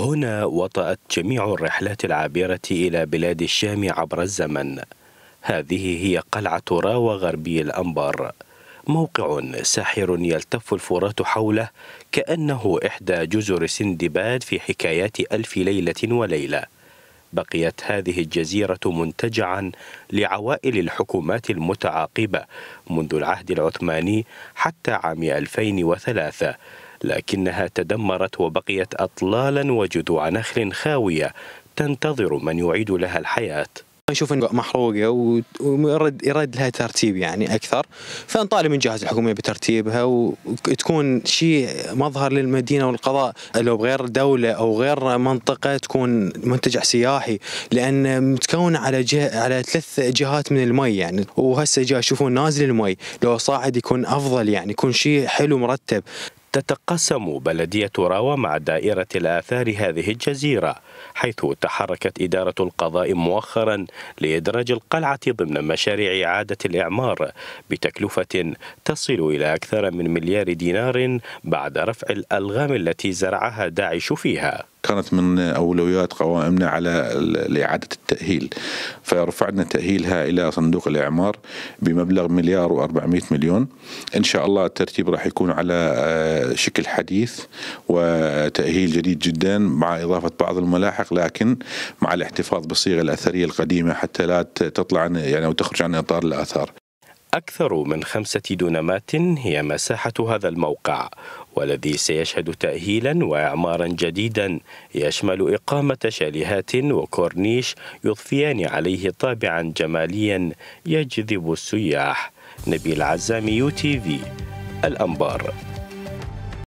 هنا وطأت جميع الرحلات العابرة إلى بلاد الشام عبر الزمن هذه هي قلعة راوة غربي الأنبار موقع ساحر يلتف الفرات حوله كأنه إحدى جزر سندباد في حكايات ألف ليلة وليلة بقيت هذه الجزيرة منتجعا لعوائل الحكومات المتعاقبة منذ العهد العثماني حتى عام 2003 لكنها تدمرت وبقيت أطلالا وجذوع نخل خاوية تنتظر من يعيد لها الحياة نشوف انه محروقه ويرد يرد لها ترتيب يعني اكثر فنطالب من جهاز الحكوميه بترتيبها وتكون شيء مظهر للمدينه والقضاء لو بغير دوله او غير منطقه تكون منتجع سياحي لان متكون على جه على ثلاث جهات من المي يعني وهسه جاي يشوفون نازل المي لو صاعد يكون افضل يعني يكون شيء حلو مرتب تتقسم بلدية راوة مع دائرة الآثار هذه الجزيرة حيث تحركت إدارة القضاء مؤخرا لإدراج القلعة ضمن مشاريع إعادة الإعمار بتكلفة تصل إلى أكثر من مليار دينار بعد رفع الألغام التي زرعها داعش فيها كانت من أولويات قوائمنا على إعادة التأهيل فرفعنا تأهيلها إلى صندوق الإعمار بمبلغ مليار و400 مليون إن شاء الله الترتيب راح يكون على آه، شكل حديث وتأهيل جديد جدا مع إضافة بعض الملاحق لكن مع الاحتفاظ بالصيغة الأثرية القديمة حتى لا تطلع يعني وتخرج عن إطار الآثار أكثر من خمسة دونمات هي مساحة هذا الموقع والذي سيشهد تأهيلا وإعمارا جديدا يشمل إقامة شاليهات وكورنيش يضفيان عليه طابعا جماليا يجذب السياح نبيل عزامي يو تي في الأنبار